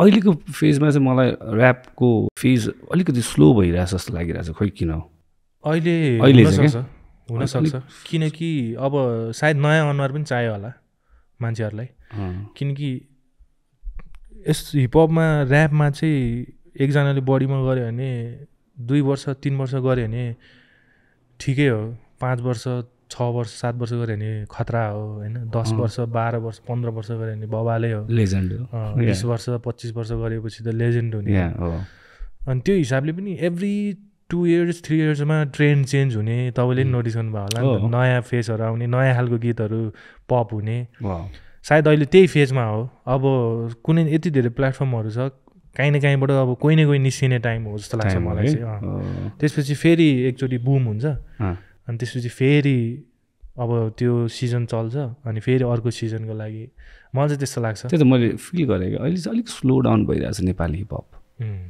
अहिलेको फेजमा चाहिँ मलाई ऱ्यापको फेज अलिकति स्लो भइरहेछ जस्तो लागिरहेछ खोइ किन अहिले अहिले हुनसक्छ किनकि अब सायद नयाँ अनुहार पनि चाहियो होला मान्छेहरूलाई किनकि यस हिपहपमा ऱ्यापमा चाहिँ एकजनाले बडीमा गऱ्यो भने दुई वर्ष तिन वर्ष गऱ्यो भने ठिकै हो पाँच वर्ष छ वर्ष सात वर्ष गऱ्यो भने खतरा हो होइन दस वर्ष बाह्र वर्ष पन्ध्र वर्ष गऱ्यो भने बबालै हो लेजेन्ड बिस वर्ष पच्चिस वर्ष गरेपछि त लेजेन्ड हुने अनि त्यो हिसाबले पनि एभ्री टु इयर्स थ्री इयर्समा ट्रेन्ड चेन्ज हुने तपाईँले पनि नोटिस mm। गर्नुभयो होला oh। नयाँ फेसहरू आउने नयाँ खालको गीतहरू पप हुने सायद अहिले त्यही फेजमा हो अब कुनै यति धेरै प्लेटफर्महरू छ काहीँ न काहीँबाट अब कोही न कोही निस्किने टाइम हो जस्तो लाग्छ मलाई चाहिँ oh। त्यसपछि फेरि एकचोटि बुम हुन्छ अनि त्यसपछि फेरि अब त्यो सिजन चल्छ अनि फेरि अर्को सिजनको लागि मलाई चाहिँ त्यस्तो लाग्छ त्यो त मैले फिल गरेँ अहिले चाहिँ अलिक स्लो डाउन भइरहेको छ नेपाली हिपहप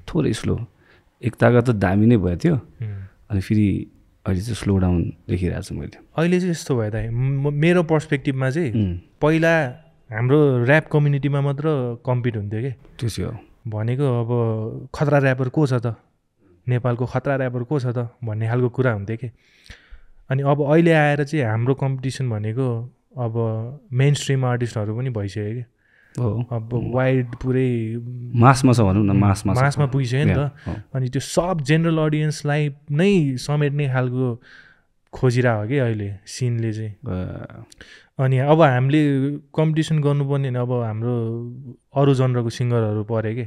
थोरै स्लो एकताका त दामी नै भयो त्यो अनि फेरि अहिले चाहिँ स्लो डाउन देखिरहेको छु मैले अहिले चाहिँ यस्तो भयो दाइ मेरो पर्सपेक्टिभमा चाहिँ पहिला हाम्रो ऱ्याप कम्युनिटीमा मात्र कम्पिट हुन्थ्यो कि त्यो चाहिँ हो भनेको अब खतरा ऱ्यापर को छ त नेपालको खतरा ऱ्यापर को छ त भन्ने खालको कुरा हुन्थ्यो कि अनि अब अहिले आएर चाहिँ हाम्रो कम्पिटिसन भनेको अब मेन स्ट्रिम आर्टिस्टहरू पनि भइसक्यो क्या अब वाइड पुरै मासमा छ भनौँ न मासमा मासमा पुगिसक्यो नि त अनि त्यो सब जेनरल अडियन्सलाई नै समेट्ने खालको खोजिरहेको कि अहिले सिनले चाहिँ अनि अब हामीले कम्पिटिसन गर्नुपर्ने अब हाम्रो अरू जनरको सिङ्गरहरू पऱ्यो कि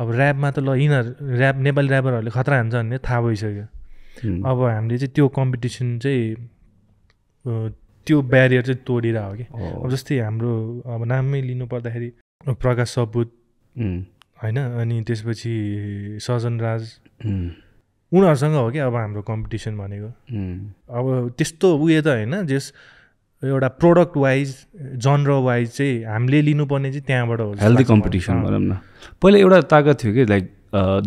अब ऱ्यापमा त ल यिनीहरू ऱ्याप नेपाली ऱ्यापरहरूले खतरा हान्छ भने थाहा भइसक्यो अब हामीले चाहिँ त्यो कम्पिटिसन चाहिँ त्यो ब्यारियर चाहिँ हो कि अब जस्तै हाम्रो अब नामै लिनु पर्दाखेरि प्रकाश सपुत होइन अनि त्यसपछि सजन राज उनीहरूसँग हो कि अब हाम्रो कम्पिटिसन भनेको अब त्यस्तो उयो त होइन जस एउटा प्रोडक्ट वाइज जनर वाइज चाहिँ हामीले लिनुपर्ने चाहिँ त्यहाँबाट हो हेल्दी कम्पिटिसन भनौँ न पहिला एउटा ताकत थियो कि लाइक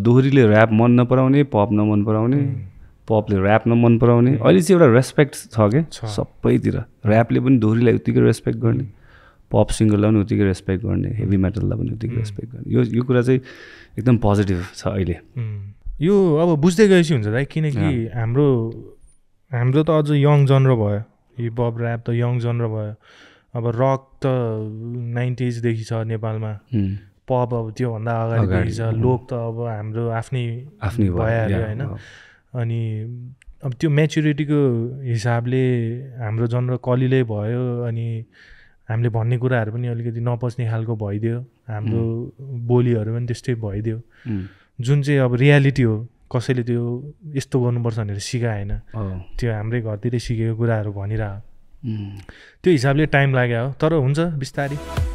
दोहोरीले ऱ्याप मन नपराउने पप नमन पराउने पपले ऱ्यापमा मन पराउने अहिले चाहिँ एउटा रेस्पेक्ट छ क्या सबैतिर ऱ्यापले पनि दोहोरीलाई उत्तिकै रेस्पेक्ट गर्ने पप सिङ्गरलाई पनि उत्तिकै रेस्पेक्ट गर्ने हेभी मेटललाई पनि उत्तिकै रेस्पेक्ट गर्ने यो यो कुरा चाहिँ एकदम पोजिटिभ छ अहिले यो अब बुझ्दै गएपछि हुन्छ दाइ किनकि हाम्रो हाम्रो त अझ यङ जनर भयो यो हप ऱ्याप त यङ जनर भयो अब रक त नाइन्टिजदेखि छ नेपालमा पप अब त्योभन्दा अगाडि छ लोक त अब हाम्रो आफ्नै आफ्नै भयो होइन अनि अब त्यो मेच्युरिटीको हिसाबले हाम्रो जनर कलिलै भयो अनि हामीले भन्ने कुराहरू पनि अलिकति नपच्ने खालको भइदियो हाम्रो बोलीहरू पनि त्यस्तै भइदियो जुन चाहिँ अब रियालिटी हो कसैले त्यो यस्तो गर्नुपर्छ भनेर सिकाएन त्यो हाम्रै घरतिरै सिकेको कुराहरू भनिरह त्यो हिसाबले टाइम लाग्यो हो तर हुन्छ बिस्तारै